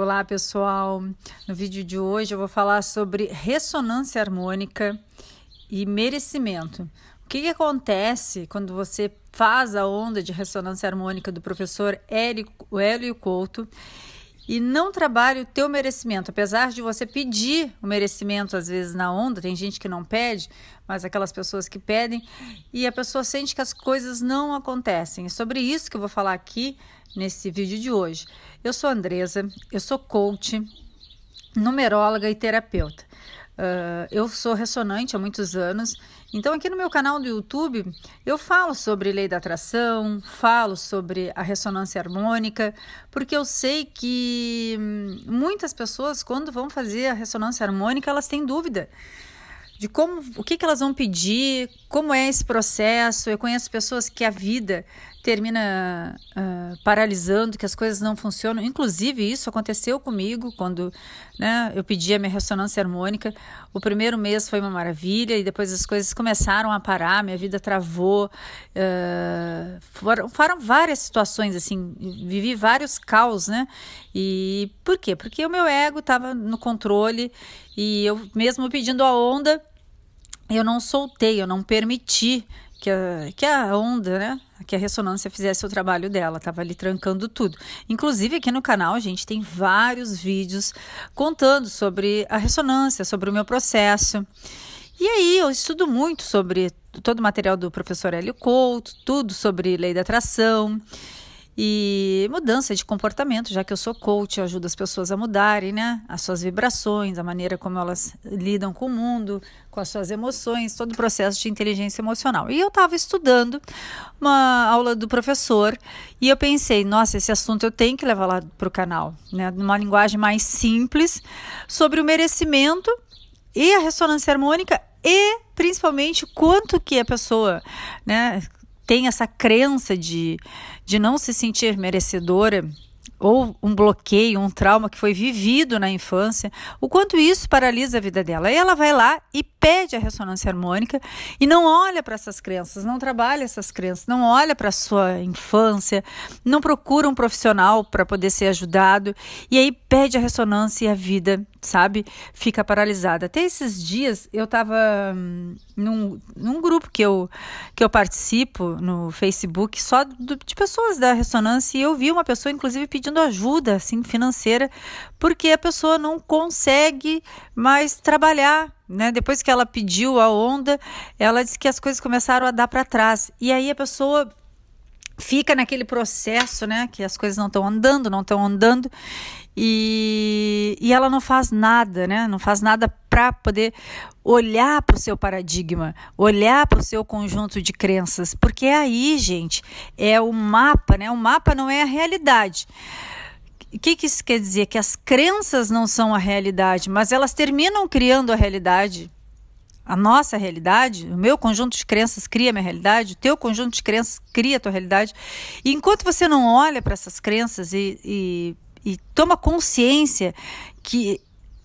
Olá, pessoal. No vídeo de hoje eu vou falar sobre ressonância harmônica e merecimento. O que, que acontece quando você faz a onda de ressonância harmônica do professor Hélio Couto e não trabalha o teu merecimento, apesar de você pedir o merecimento às vezes na onda, tem gente que não pede, mas aquelas pessoas que pedem e a pessoa sente que as coisas não acontecem. É sobre isso que eu vou falar aqui nesse vídeo de hoje. Eu sou Andresa, eu sou coach, numeróloga e terapeuta. Uh, eu sou ressonante há muitos anos, então aqui no meu canal do YouTube eu falo sobre lei da atração, falo sobre a ressonância harmônica, porque eu sei que hum, muitas pessoas quando vão fazer a ressonância harmônica elas têm dúvida de como o que, que elas vão pedir, como é esse processo. Eu conheço pessoas que a vida termina uh, paralisando, que as coisas não funcionam. Inclusive, isso aconteceu comigo quando né, eu pedi a minha ressonância harmônica. O primeiro mês foi uma maravilha e depois as coisas começaram a parar, minha vida travou. Uh, foram, foram várias situações, assim, vivi vários caos, né? E por quê? Porque o meu ego estava no controle e eu, mesmo pedindo a onda, eu não soltei, eu não permiti que a, que a onda, né? Que a ressonância fizesse o trabalho dela, tava ali trancando tudo. Inclusive, aqui no canal, a gente tem vários vídeos contando sobre a ressonância, sobre o meu processo. E aí, eu estudo muito sobre todo o material do professor Hélio Couto, tudo sobre lei da atração e mudança de comportamento, já que eu sou coach, eu ajudo as pessoas a mudarem, né? As suas vibrações, a maneira como elas lidam com o mundo, com as suas emoções, todo o processo de inteligência emocional. E eu estava estudando uma aula do professor e eu pensei, nossa, esse assunto eu tenho que levar lá para o canal, né? Numa linguagem mais simples sobre o merecimento e a ressonância harmônica e principalmente quanto que a pessoa, né, tem essa crença de, de não se sentir merecedora ou um bloqueio, um trauma que foi vivido na infância, o quanto isso paralisa a vida dela. E ela vai lá e pede a ressonância harmônica e não olha para essas crenças, não trabalha essas crenças, não olha para a sua infância, não procura um profissional para poder ser ajudado e aí pede a ressonância e a vida sabe? Fica paralisada. Até esses dias eu estava hum, num, num grupo que eu, que eu participo no Facebook só do, de pessoas da ressonância e eu vi uma pessoa, inclusive, pedindo ajuda assim, financeira, porque a pessoa não consegue mais trabalhar. Né? Depois que ela pediu a onda, ela disse que as coisas começaram a dar para trás. E aí a pessoa fica naquele processo, né? Que as coisas não estão andando, não estão andando. E, e ela não faz nada, né? Não faz nada para poder olhar para o seu paradigma, olhar para o seu conjunto de crenças, porque é aí, gente, é o mapa, né? O mapa não é a realidade. O que, que isso quer dizer? Que as crenças não são a realidade, mas elas terminam criando a realidade a nossa realidade, o meu conjunto de crenças cria a minha realidade, o teu conjunto de crenças cria a tua realidade. E enquanto você não olha para essas crenças e, e e toma consciência que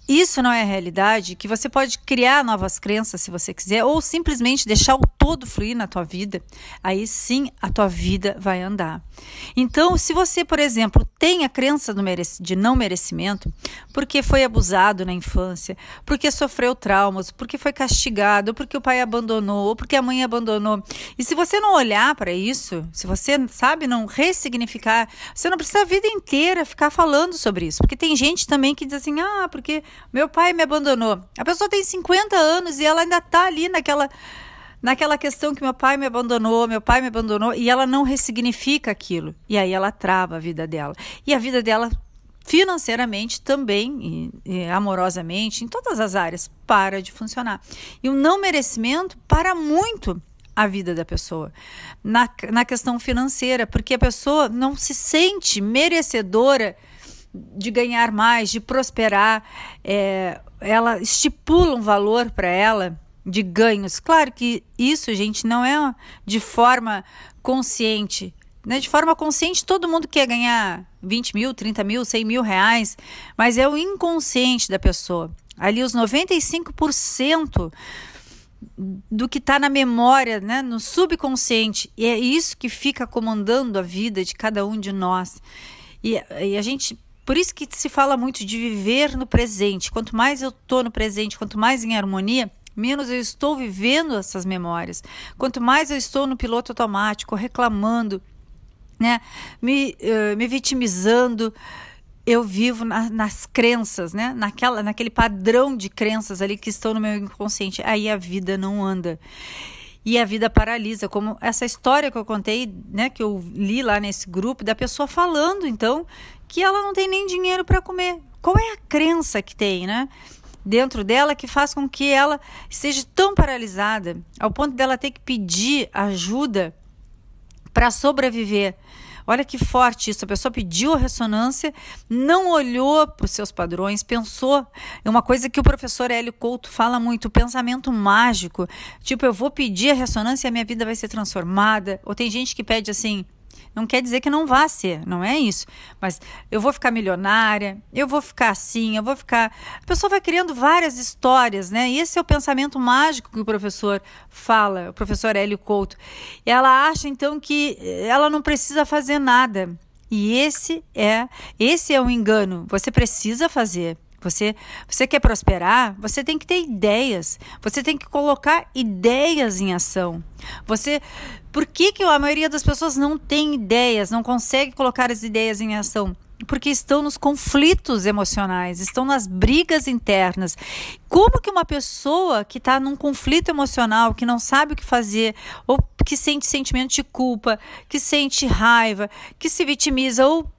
isso não é a realidade, que você pode criar novas crenças se você quiser, ou simplesmente deixar o todo fluir na tua vida, aí sim a tua vida vai andar. Então, se você, por exemplo, tem a crença de não merecimento, porque foi abusado na infância, porque sofreu traumas, porque foi castigado, porque o pai abandonou, ou porque a mãe abandonou, e se você não olhar para isso, se você, sabe, não ressignificar, você não precisa a vida inteira ficar falando sobre isso, porque tem gente também que diz assim: ah, porque meu pai me abandonou. A pessoa tem 50 anos e ela ainda está ali naquela naquela questão que meu pai me abandonou, meu pai me abandonou, e ela não ressignifica aquilo. E aí ela trava a vida dela. E a vida dela financeiramente também, e, e amorosamente, em todas as áreas, para de funcionar. E o não merecimento para muito a vida da pessoa na, na questão financeira, porque a pessoa não se sente merecedora de ganhar mais, de prosperar, é, ela estipula um valor para ela de ganhos. Claro que isso, gente, não é de forma consciente. Né? De forma consciente, todo mundo quer ganhar 20 mil, 30 mil, 100 mil reais, mas é o inconsciente da pessoa. Ali, os 95% do que está na memória, né? no subconsciente. E é isso que fica comandando a vida de cada um de nós. E, e a gente por isso que se fala muito de viver no presente. Quanto mais eu estou no presente, quanto mais em harmonia, menos eu estou vivendo essas memórias. Quanto mais eu estou no piloto automático, reclamando, né, me, uh, me vitimizando, eu vivo na, nas crenças, né? Naquela, naquele padrão de crenças ali que estão no meu inconsciente. Aí a vida não anda. E a vida paralisa, como essa história que eu contei, né, que eu li lá nesse grupo da pessoa falando, então, que ela não tem nem dinheiro para comer. Qual é a crença que tem, né? dentro dela que faz com que ela esteja tão paralisada ao ponto dela ter que pedir ajuda para sobreviver. Olha que forte isso. A pessoa pediu a ressonância, não olhou para os seus padrões, pensou. É uma coisa que o professor Hélio Couto fala muito: o pensamento mágico. Tipo, eu vou pedir a ressonância e a minha vida vai ser transformada. Ou tem gente que pede assim: não quer dizer que não vá ser, não é isso. Mas eu vou ficar milionária, eu vou ficar assim, eu vou ficar. A pessoa vai criando várias histórias, né? E esse é o pensamento mágico que o professor fala, o professor Hélio Couto. Ela acha então que ela não precisa fazer nada. E esse é, esse é o um engano. Você precisa fazer. Você, você quer prosperar? Você tem que ter ideias. Você tem que colocar ideias em ação. Você, por que, que a maioria das pessoas não tem ideias, não consegue colocar as ideias em ação? Porque estão nos conflitos emocionais, estão nas brigas internas. Como que uma pessoa que está num conflito emocional, que não sabe o que fazer, ou que sente sentimento de culpa, que sente raiva, que se vitimiza ou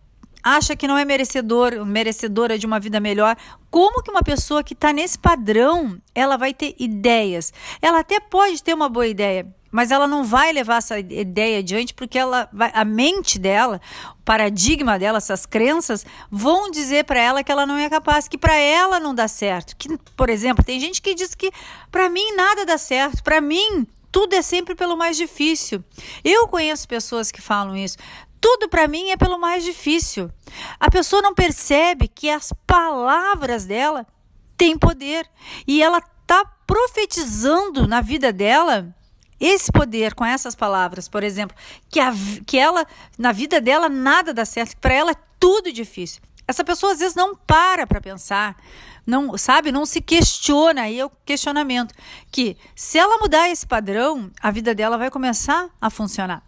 acha que não é merecedor, merecedora de uma vida melhor. Como que uma pessoa que está nesse padrão, ela vai ter ideias? Ela até pode ter uma boa ideia, mas ela não vai levar essa ideia adiante porque ela vai, a mente dela, o paradigma dela, essas crenças vão dizer para ela que ela não é capaz, que para ela não dá certo. Que, por exemplo, tem gente que diz que para mim nada dá certo, para mim tudo é sempre pelo mais difícil. Eu conheço pessoas que falam isso. Tudo para mim é pelo mais difícil. A pessoa não percebe que as palavras dela têm poder e ela está profetizando na vida dela esse poder com essas palavras, por exemplo, que, a, que ela na vida dela nada dá certo, que para ela é tudo difícil. Essa pessoa às vezes não para para pensar, não sabe, não se questiona. Aí é o questionamento que se ela mudar esse padrão, a vida dela vai começar a funcionar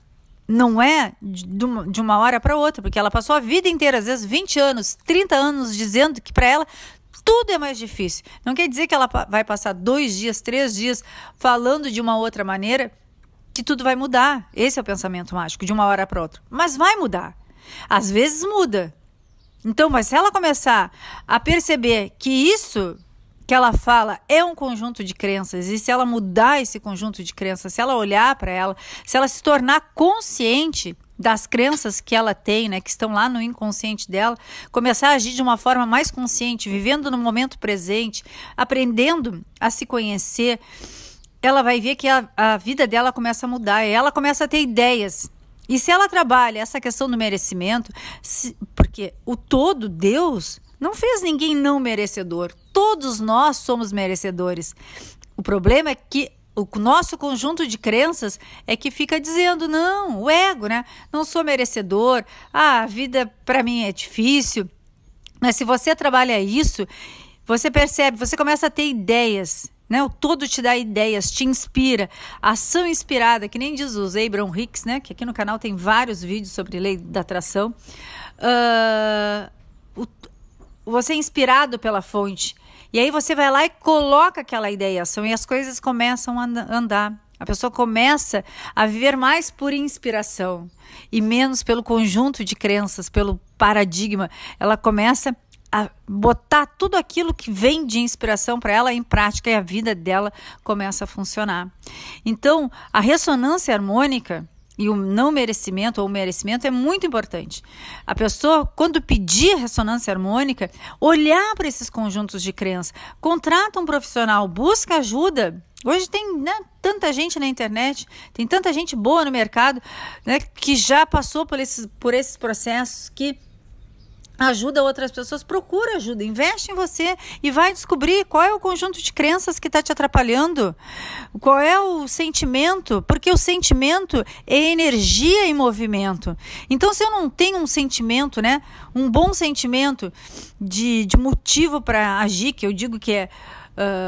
não é de uma hora para outra, porque ela passou a vida inteira, às vezes 20 anos, 30 anos, dizendo que para ela tudo é mais difícil. Não quer dizer que ela vai passar dois dias, três dias falando de uma outra maneira que tudo vai mudar. Esse é o pensamento mágico, de uma hora para outra. Mas vai mudar. Às vezes muda. Então, mas se ela começar a perceber que isso que ela fala é um conjunto de crenças e se ela mudar esse conjunto de crenças, se ela olhar para ela, se ela se tornar consciente das crenças que ela tem, né, que estão lá no inconsciente dela, começar a agir de uma forma mais consciente, vivendo no momento presente, aprendendo a se conhecer, ela vai ver que a, a vida dela começa a mudar, ela começa a ter ideias. E se ela trabalha essa questão do merecimento, se, porque o todo Deus não fez ninguém não merecedor. Todos nós somos merecedores. O problema é que o nosso conjunto de crenças é que fica dizendo não, o ego, né? Não sou merecedor. Ah, a vida para mim é difícil. Mas se você trabalha isso, você percebe, você começa a ter ideias, né? O todo te dá ideias, te inspira, ação inspirada, que nem diz o Zebron Hicks, né? Que aqui no canal tem vários vídeos sobre lei da atração. Uh, você é inspirado pela fonte. E aí você vai lá e coloca aquela ideia e as coisas começam a andar. A pessoa começa a viver mais por inspiração e menos pelo conjunto de crenças, pelo paradigma. Ela começa a botar tudo aquilo que vem de inspiração para ela em prática e a vida dela começa a funcionar. Então, a ressonância harmônica e o não merecimento ou o merecimento é muito importante. A pessoa, quando pedir ressonância harmônica, olhar para esses conjuntos de crença, contrata um profissional, busca ajuda. Hoje tem né, tanta gente na internet, tem tanta gente boa no mercado né, que já passou por esses, por esses processos que ajuda outras pessoas, procura ajuda, investe em você e vai descobrir qual é o conjunto de crenças que está te atrapalhando, qual é o sentimento, porque o sentimento é energia em movimento. Então, se eu não tenho um sentimento, né? um bom sentimento de, de motivo para agir, que eu digo que é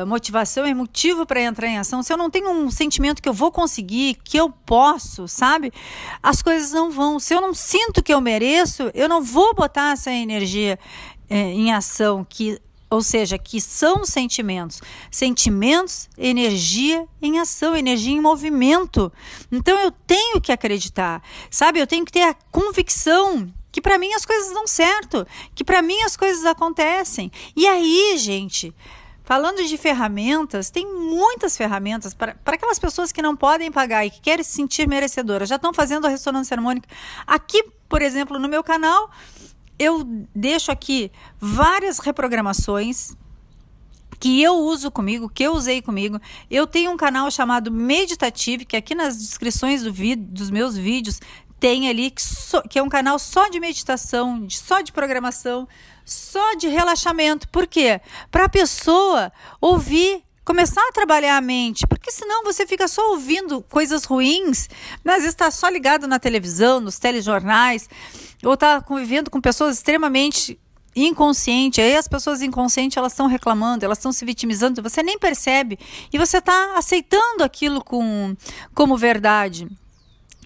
uh, motivação, é motivo para entrar em ação. Se eu não tenho um sentimento que eu vou conseguir, que eu posso, sabe? As coisas não vão. Se eu não sinto que eu mereço, eu não vou botar essa energia eh, em ação, que ou seja, que são sentimentos. Sentimentos, energia em ação, energia em movimento. Então eu tenho que acreditar, sabe? Eu tenho que ter a convicção que para mim as coisas dão certo, que para mim as coisas acontecem. E aí, gente, falando de ferramentas, tem muitas ferramentas para aquelas pessoas que não podem pagar e que querem se sentir merecedoras, já estão fazendo a ressonância harmônica. Aqui, por exemplo, no meu canal, eu deixo aqui várias reprogramações que eu uso comigo, que eu usei comigo. Eu tenho um canal chamado Meditative, que é aqui nas descrições do vídeo, dos meus vídeos tem ali, que, so, que é um canal só de meditação, de, só de programação, só de relaxamento. Por quê? Para a pessoa ouvir começar a trabalhar a mente, porque senão você fica só ouvindo coisas ruins, mas às vezes está só ligado na televisão, nos telejornais, ou está convivendo com pessoas extremamente inconscientes. Aí as pessoas inconscientes elas estão reclamando, elas estão se vitimizando, você nem percebe e você está aceitando aquilo com, como verdade.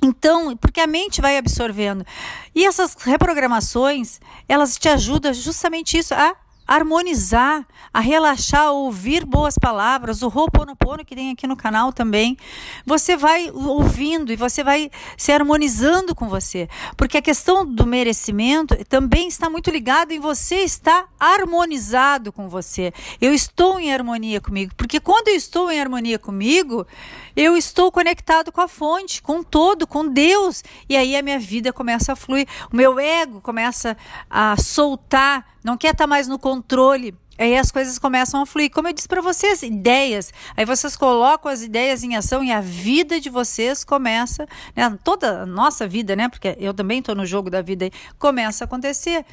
Então, porque a mente vai absorvendo. E essas reprogramações, elas te ajudam justamente isso, a harmonizar, a relaxar, a ouvir boas palavras, o Ho'oponopono que tem aqui no canal também. Você vai ouvindo e você vai se harmonizando com você, porque a questão do merecimento também está muito ligada em você estar harmonizado com você. Eu estou em harmonia comigo, porque quando eu estou em harmonia comigo, eu estou conectado com a fonte, com todo, com Deus. E aí a minha vida começa a fluir. O meu ego começa a soltar, não quer estar mais no controle. Aí as coisas começam a fluir. Como eu disse para vocês, ideias. Aí vocês colocam as ideias em ação e a vida de vocês começa, né? toda a nossa vida, né? Porque eu também estou no jogo da vida começa a acontecer.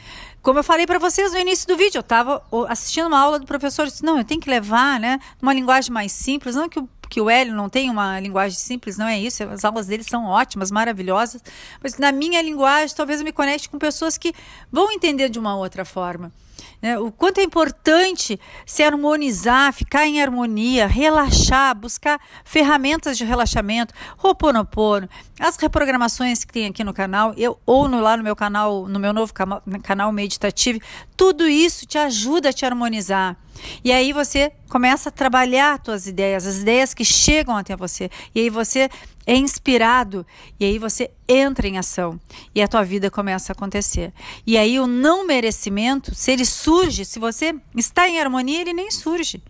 Como eu falei para vocês no início do vídeo, eu estava assistindo uma aula do professor, eu disse, não, eu tenho que levar, né? Uma linguagem mais simples, não que o porque o Hélio não tem uma linguagem simples, não é isso. As aulas dele são ótimas, maravilhosas, mas na minha linguagem talvez eu me conecte com pessoas que vão entender de uma outra forma. Né? O quanto é importante se harmonizar, ficar em harmonia, relaxar, buscar ferramentas de relaxamento, roponopono, as reprogramações que tem aqui no canal, eu ou no, lá no meu canal, no meu novo canal meditativo, tudo isso te ajuda a te harmonizar. E aí você começa a trabalhar suas ideias, as ideias que chegam até você. E aí você é inspirado e aí você entra em ação e a tua vida começa a acontecer. E aí o não merecimento, se ele surge, se você está em harmonia, ele nem surge.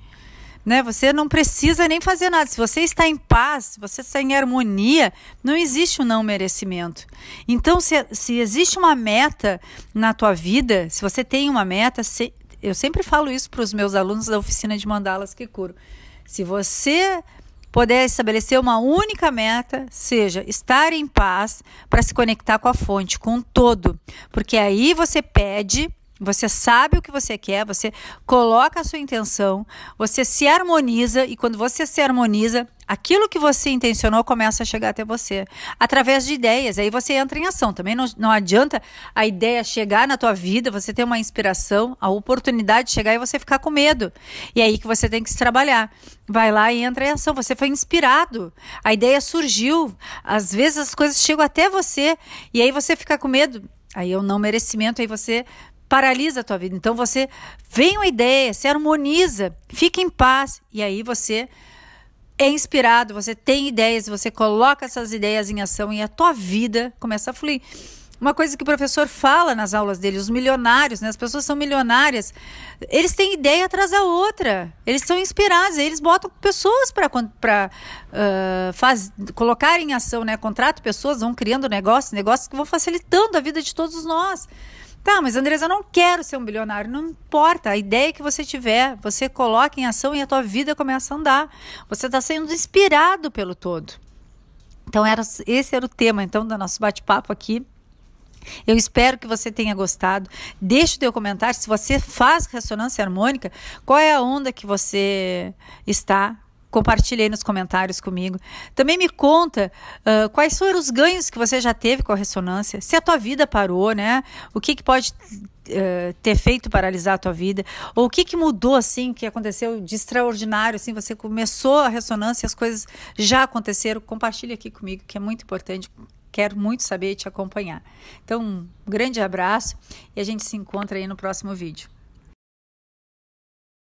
Né? Você não precisa nem fazer nada. Se você está em paz, se você está em harmonia, não existe o um não merecimento. Então, se, se existe uma meta na tua vida, se você tem uma meta, se, eu sempre falo isso para os meus alunos da oficina de mandalas que curo. Se você puder estabelecer uma única meta, seja estar em paz para se conectar com a fonte, com o todo, porque aí você pede você sabe o que você quer, você coloca a sua intenção, você se harmoniza e quando você se harmoniza, aquilo que você intencionou começa a chegar até você através de ideias. Aí você entra em ação. Também não, não adianta a ideia chegar na tua vida, você ter uma inspiração, a oportunidade de chegar e você ficar com medo. E é aí que você tem que se trabalhar. Vai lá e entra em ação. Você foi inspirado, a ideia surgiu. Às vezes as coisas chegam até você e aí você fica com medo. Aí é um não merecimento, aí você paralisa a tua vida. Então você vem uma ideia, se harmoniza, fica em paz e aí você é inspirado, você tem ideias, você coloca essas ideias em ação e a tua vida começa a fluir. Uma coisa que o professor fala nas aulas dele, os milionários, né? As pessoas são milionárias, eles têm ideia atrás da outra. Eles são inspirados, eles botam pessoas para uh, colocar em ação, né? Contrato pessoas, vão criando negócios, negócios que vão facilitando a vida de todos nós. Tá, mas Andresa, eu não quero ser um bilionário. Não importa. A ideia que você tiver, você coloca em ação e a tua vida começa a andar. Você está sendo inspirado pelo todo. Então, era, esse era o tema então do nosso bate-papo aqui. Eu espero que você tenha gostado. Deixe o teu comentário se você faz ressonância harmônica, qual é a onda que você está, Compartilhe nos comentários comigo. Também me conta uh, quais foram os ganhos que você já teve com a ressonância. Se a tua vida parou, né? O que, que pode uh, ter feito paralisar a tua vida? Ou o que, que mudou, assim, que aconteceu de extraordinário, assim? Você começou a ressonância, e as coisas já aconteceram. Compartilhe aqui comigo, que é muito importante. Quero muito saber e te acompanhar. Então, um grande abraço e a gente se encontra aí no próximo vídeo.